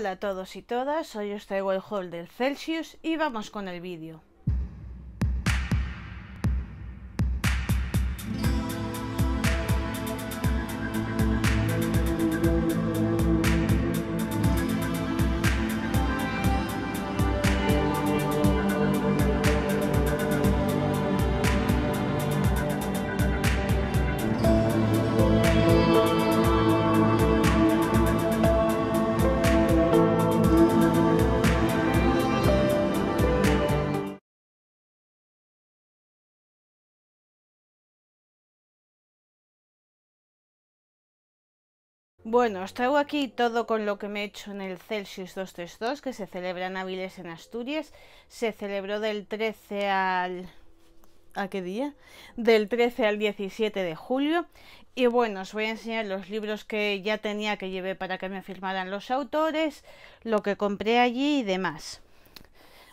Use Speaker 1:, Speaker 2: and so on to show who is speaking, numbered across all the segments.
Speaker 1: Hola a todos y todas, Soy os traigo del Celsius y vamos con el vídeo. Bueno, os traigo aquí todo con lo que me he hecho en el Celsius 232, que se celebra en Avilés, en Asturias. Se celebró del 13 al... ¿A qué día? Del 13 al 17 de julio. Y bueno, os voy a enseñar los libros que ya tenía que llevé para que me firmaran los autores, lo que compré allí y demás.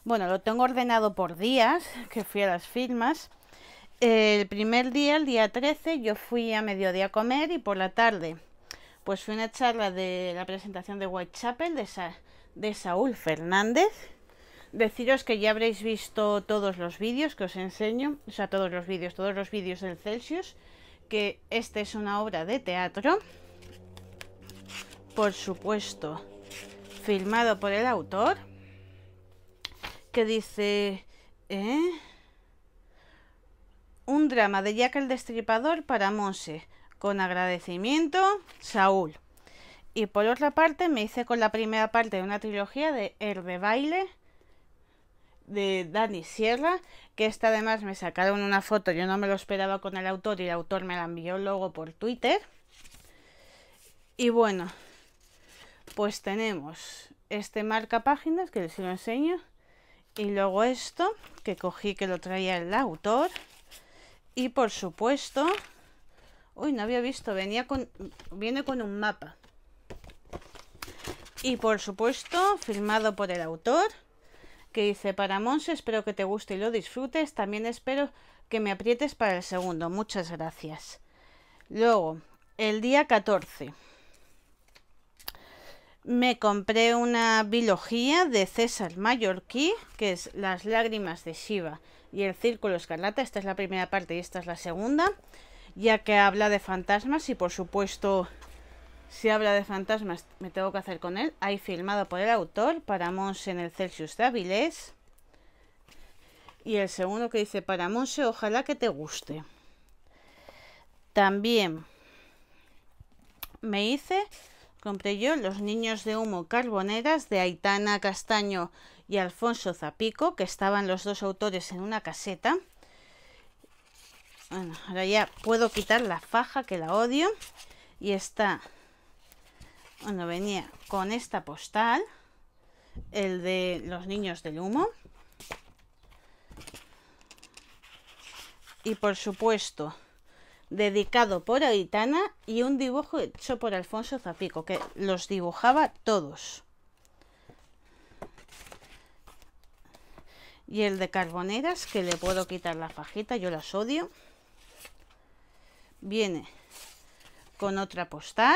Speaker 1: Bueno, lo tengo ordenado por días, que fui a las firmas. El primer día, el día 13, yo fui a mediodía a comer y por la tarde pues fue una charla de la presentación de Whitechapel de, Saúl Fernández. Deciros que ya habréis visto todos los vídeos que os enseño, o sea, todos los vídeos, todos los vídeos del Celsius, que esta es una obra de teatro, por supuesto, filmado por el autor, que dice... ¿eh? un drama de Jack el Destripador para Monse, con agradecimiento, Saúl. Y por otra parte, me hice con la primera parte de una trilogía de El Baile de Dani Sierra, que esta además me sacaron una foto, yo no me lo esperaba con el autor y el autor me la envió luego por Twitter. Y bueno, pues tenemos este marca páginas que les lo enseño y luego esto que cogí que lo traía el autor y por supuesto Uy, no había visto, venía con viene con un mapa. Y por supuesto, firmado por el autor, que dice, "Para Mons, espero que te guste y lo disfrutes, también espero que me aprietes para el segundo. Muchas gracias." Luego, el día 14 me compré una biología de César Mallorquí, que es Las lágrimas de Shiva y el círculo escarlata. Esta es la primera parte y esta es la segunda ya que habla de fantasmas y por supuesto si habla de fantasmas me tengo que hacer con él. Hay filmado por el autor para en el Celsius de Avilés. Y el segundo que dice para Monse, ojalá que te guste. También me hice, compré yo Los Niños de Humo Carboneras de Aitana Castaño y Alfonso Zapico, que estaban los dos autores en una caseta ahora ya puedo quitar la faja que la odio. Y está, bueno, venía con esta postal, el de los niños del humo. Y por supuesto, dedicado por Aitana y un dibujo hecho por Alfonso Zapico, que los dibujaba todos. Y el de carboneras, que le puedo quitar la fajita, yo las odio viene con otra postal.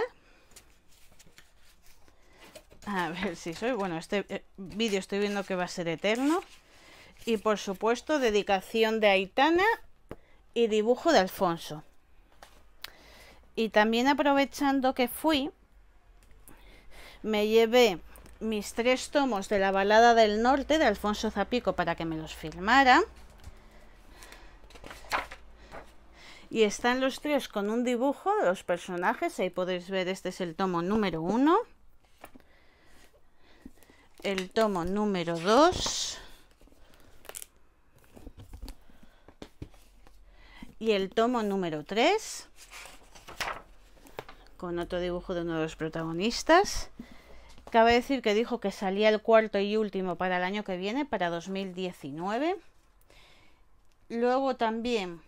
Speaker 1: A ver si soy. Bueno, este eh, vídeo estoy viendo que va a ser eterno. Y por supuesto, dedicación de Aitana y dibujo de Alfonso. Y también aprovechando que fui, me llevé mis tres tomos de la balada del norte de Alfonso Zapico para que me los filmara. Y están los tres con un dibujo de los personajes. Ahí podéis ver, este es el tomo número uno. El tomo número dos. Y el tomo número tres. Con otro dibujo de uno de los protagonistas. Cabe decir que dijo que salía el cuarto y último para el año que viene, para 2019. Luego también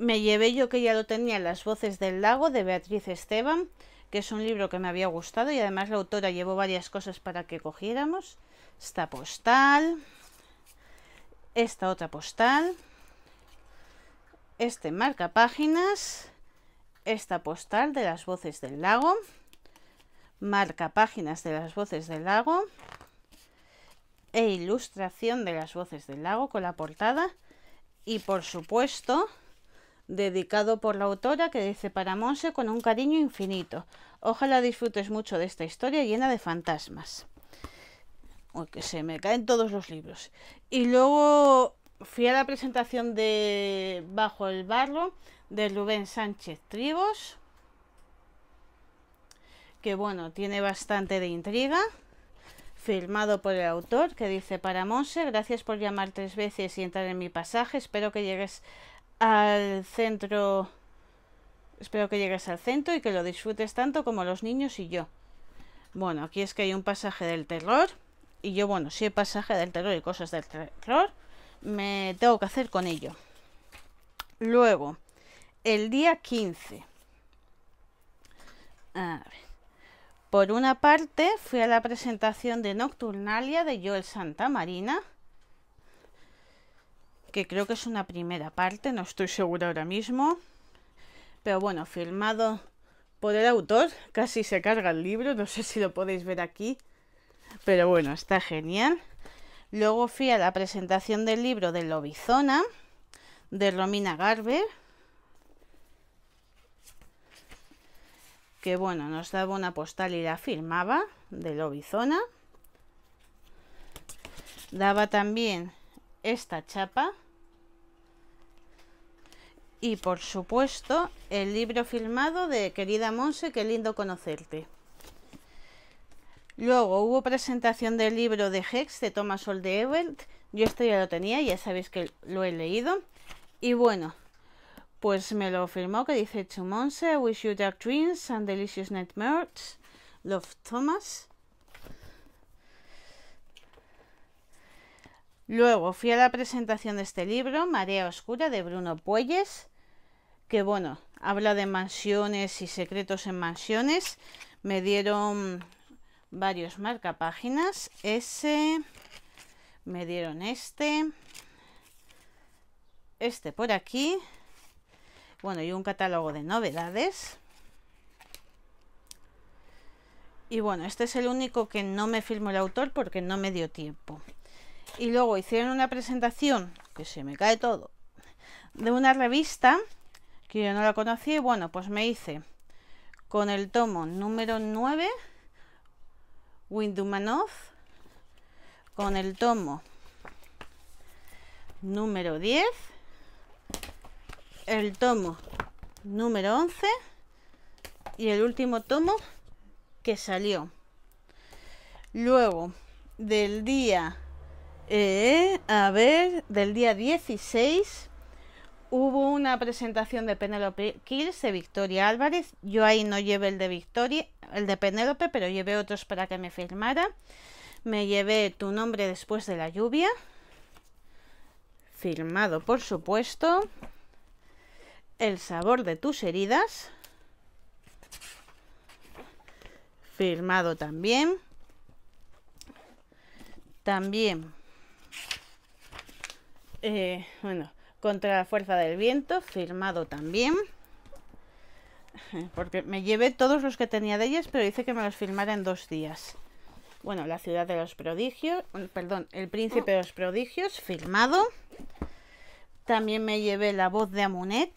Speaker 1: me llevé yo que ya lo tenía Las voces del lago de Beatriz Esteban, que es un libro que me había gustado y además la autora llevó varias cosas para que cogiéramos. Esta postal, esta otra postal, este marca páginas, esta postal de las voces del lago, marca páginas de las voces del lago e ilustración de las voces del lago con la portada y por supuesto dedicado por la autora que dice para Monse con un cariño infinito. Ojalá disfrutes mucho de esta historia llena de fantasmas. aunque se me caen todos los libros. Y luego fui a la presentación de Bajo el Barro de Rubén Sánchez Tribos. Que bueno, tiene bastante de intriga firmado por el autor, que dice, para Monse, gracias por llamar tres veces y entrar en mi pasaje, espero que llegues al centro. Espero que llegues al centro y que lo disfrutes tanto como los niños y yo. Bueno, aquí es que hay un pasaje del terror. Y yo, bueno, si el pasaje del terror y cosas del terror, me tengo que hacer con ello. Luego, el día 15. Por una parte, fui a la presentación de Nocturnalia de Joel Santa Marina que creo que es una primera parte, no estoy segura ahora mismo. Pero bueno, firmado por el autor, casi se carga el libro, no sé si lo podéis ver aquí, pero bueno, está genial. Luego fui a la presentación del libro de Lobizona, de Romina Garber, que bueno, nos daba una postal y la firmaba, de Lobizona. Daba también esta chapa y por supuesto el libro filmado de Querida Monse, qué lindo conocerte. Luego hubo presentación del libro de Hex de Thomas Olde Ewelt. Yo esto ya lo tenía, ya sabéis que lo he leído. Y bueno, pues me lo firmó que dice To Monse, Wish You Dark Dreams and Delicious Nightmares, Love Thomas. Luego fui a la presentación de este libro, Marea Oscura, de Bruno Puelles, que bueno, habla de mansiones y secretos en mansiones. Me dieron varios marcapáginas. Ese, me dieron este, este por aquí. Bueno, y un catálogo de novedades. Y bueno, este es el único que no me firmó el autor porque no me dio tiempo y luego hicieron una presentación, que se me cae todo, de una revista que yo no la conocí. Bueno, pues me hice con el tomo número 9, Windumanov, con el tomo número 10, el tomo número 11 y el último tomo que salió. Luego, del día eh, a ver, del día 16 hubo una presentación de Penélope Kills de Victoria Álvarez. Yo ahí no llevé el de Victoria, el de Penélope, pero llevé otros para que me firmara. Me llevé tu nombre después de la lluvia. Firmado, por supuesto. El sabor de tus heridas. Firmado también. También eh, bueno, contra la fuerza del viento, firmado también. Porque me llevé todos los que tenía de ellas, pero dice que me los firmara en dos días. Bueno, la ciudad de los prodigios, mm, perdón, el príncipe de los prodigios, firmado. También me llevé la voz de Amunet.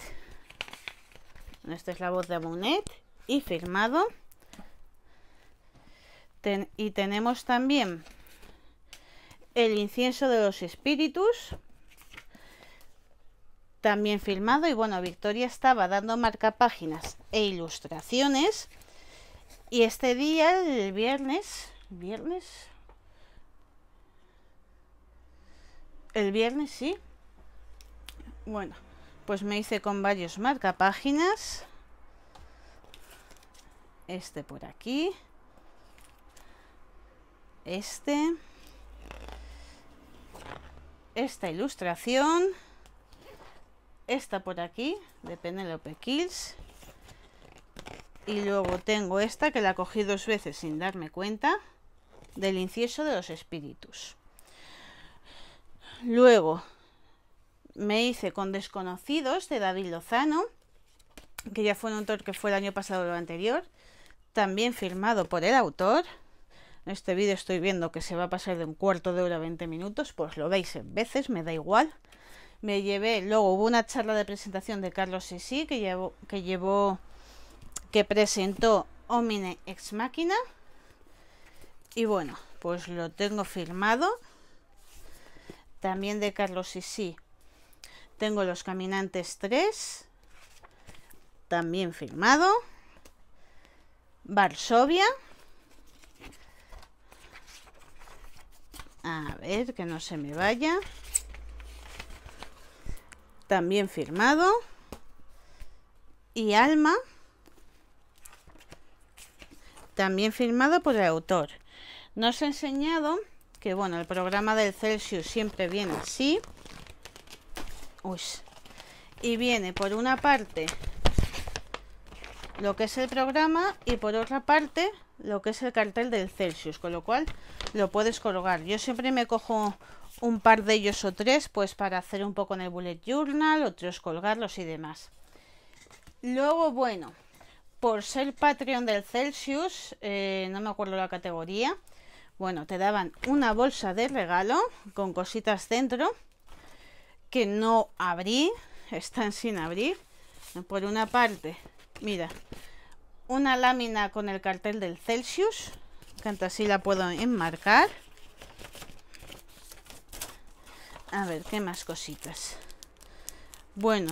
Speaker 1: Esta es la voz de Amunet y firmado. y tenemos también el incienso de los espíritus, también filmado y bueno, Victoria estaba dando marcapáginas e ilustraciones y este día, el viernes, viernes, el viernes sí, bueno, pues me hice con varios marcapáginas, este por aquí, este, esta ilustración, esta por aquí, de Penelope Kills. Y luego tengo esta, que la cogí dos veces sin darme cuenta, del incienso de los espíritus. Luego me hice con Desconocidos, de David Lozano, que ya fue un autor que fue el año pasado o lo anterior, también firmado por el autor. En este vídeo estoy viendo que se va a pasar de un cuarto de hora a 20 minutos, pues lo veis en veces, me da igual me llevé, luego hubo una charla de presentación de Carlos Sisi que llevó, que que presentó Omine Ex Máquina. Y bueno, pues lo tengo firmado. También de Carlos Sisi tengo Los Caminantes 3, también firmado. Varsovia. A ver, que no se me vaya también firmado. Y Alma, también firmado por el autor. Nos ha enseñado que, bueno, el programa del Celsius siempre viene así. Y viene por una parte lo que es el programa y por otra parte lo que es el cartel del Celsius, con lo cual lo puedes colgar. Yo siempre me cojo un par de ellos o tres, pues para hacer un poco en el bullet journal, otros colgarlos y demás. Luego, bueno, por ser Patreon del Celsius, eh, no me acuerdo la categoría, bueno, te daban una bolsa de regalo con cositas dentro que no abrí, están sin abrir. Por una parte, mira, una lámina con el cartel del Celsius, que así la puedo enmarcar. A ver, ¿qué más cositas? Bueno,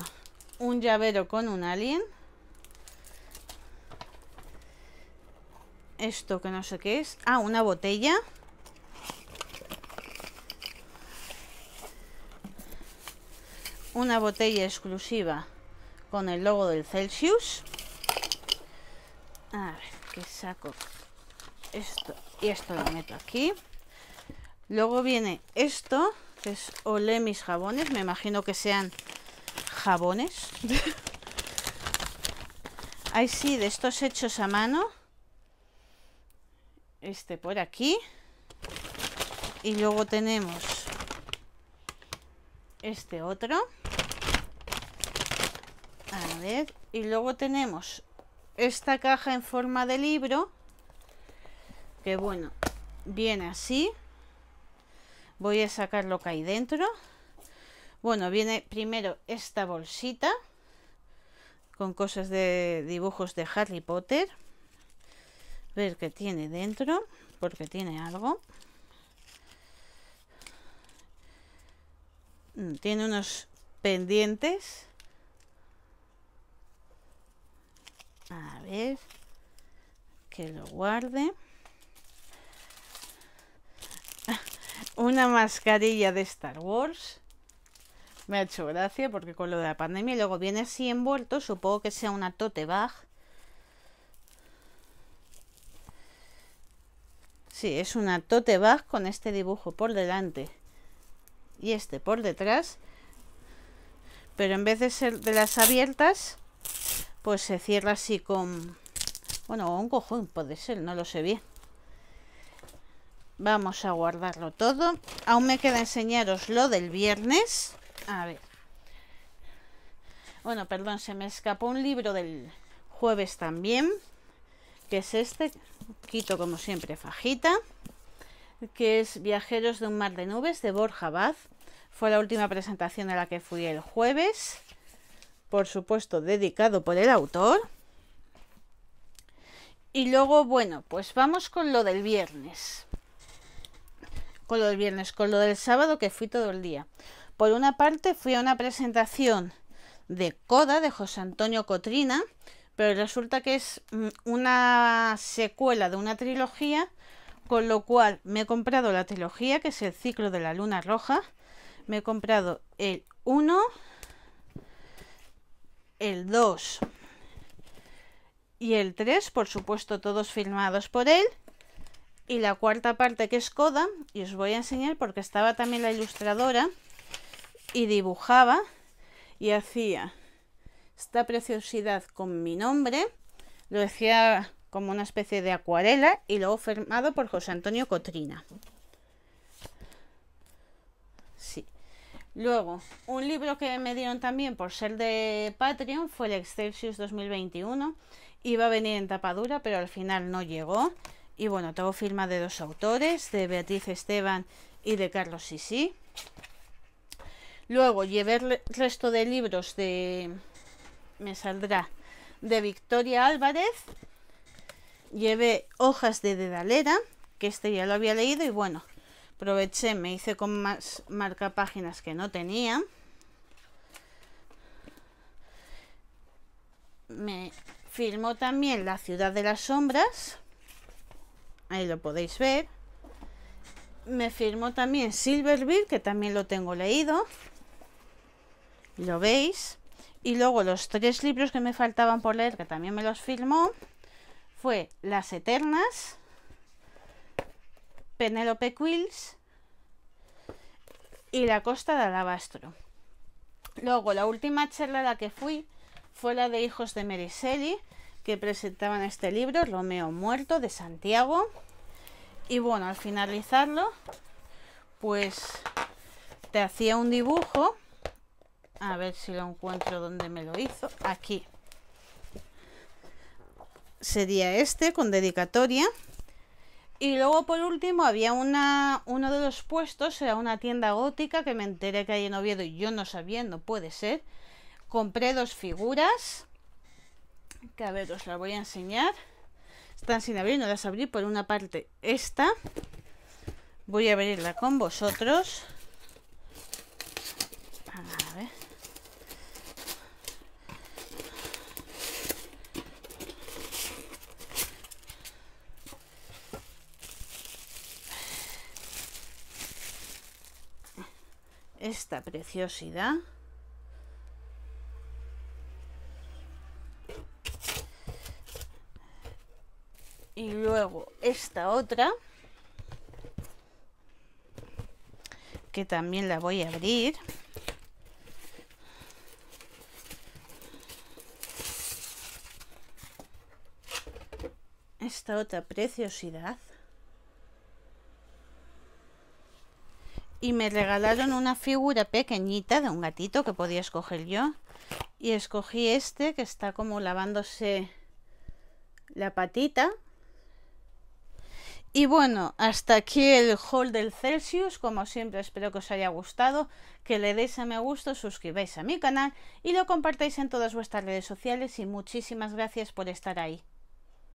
Speaker 1: un llavero con un alien. Esto que no sé qué es. Ah, una botella. Una botella exclusiva con el logo del Celsius. A ver, que saco esto y esto lo meto aquí. Luego viene esto. Olé mis jabones. Me imagino que sean jabones. Ay sí, de estos hechos a mano. Este por aquí. Y luego tenemos este otro. A ver. Y luego tenemos esta caja en forma de libro. Que bueno, viene así voy a sacar lo que hay dentro bueno viene primero esta bolsita con cosas de dibujos de Harry Potter ver qué tiene dentro porque tiene algo mm, tiene unos pendientes a ver que lo guarde una mascarilla de Star Wars. Me ha hecho gracia porque con lo de la pandemia luego viene así envuelto, supongo que sea una tote bag. Sí, es una tote bag con este dibujo por delante y este por detrás. Pero en vez de ser de las abiertas, pues se cierra así con... Bueno, un cojón puede ser, no lo sé bien. Vamos a guardarlo todo. Aún me queda enseñaros lo del viernes. A ver. Bueno, perdón, se me escapó un libro del jueves también. Que es este. Quito como siempre fajita. Que es Viajeros de un mar de nubes de Borja Baz. Fue la última presentación a la que fui el jueves. Por supuesto, dedicado por el autor. Y luego, bueno, pues vamos con lo del viernes con lo del viernes, con lo del sábado que fui todo el día. Por una parte fui a una presentación de Coda de José Antonio Cotrina, pero resulta que es mm, una secuela de una trilogía, con lo cual me he comprado la trilogía, que es el ciclo de la luna roja, me he comprado el 1, el 2 y el 3, por supuesto todos filmados por él, y la cuarta parte que es coda y os voy a enseñar porque estaba también la ilustradora y dibujaba y hacía esta preciosidad con mi nombre lo decía como una especie de acuarela y luego firmado por José Antonio Cotrina sí luego un libro que me dieron también por ser de Patreon fue el Excelsius 2021 iba a venir en tapadura pero al final no llegó y bueno, tengo firma de dos autores, de Beatriz Esteban y de Carlos Sisi. Luego llevé el resto de libros de... me saldrá de Victoria Álvarez. Llevé Hojas de Dedalera, que este ya lo había leído y bueno, aproveché, me hice con más marcapáginas que no tenía. Me firmó también La Ciudad de las Sombras ahí lo podéis ver. Me firmó también Silverville, que también lo tengo leído. Lo veis. Y luego los tres libros que me faltaban por leer, que también me los firmó, fue Las Eternas, Penélope Quills y La Costa de Alabastro. Luego, la última charla a la que fui fue la de Hijos de Meriseli que presentaban este libro, Romeo Muerto, de Santiago. Y bueno, al finalizarlo, pues te hacía un dibujo. A ver si lo encuentro donde me lo hizo. Aquí. Sería este con dedicatoria. Y luego por último había una, uno de los puestos, era una tienda gótica que me enteré que hay en Oviedo y yo no sabía, no puede ser. Compré dos figuras que a ver, os la voy a enseñar. Están sin abrir, no las abrí por una parte esta. Voy a abrirla con vosotros. Esta preciosidad. luego esta otra, que también la voy a abrir. Esta otra preciosidad. y me regalaron una figura pequeñita de un gatito que podía escoger yo. Y escogí este que está como lavándose la patita y bueno, hasta aquí el haul del Celsius. Como siempre, espero que os haya gustado, que le deis a me gusto, suscribáis a mi canal y lo compartáis en todas vuestras redes sociales. Y muchísimas gracias por estar ahí.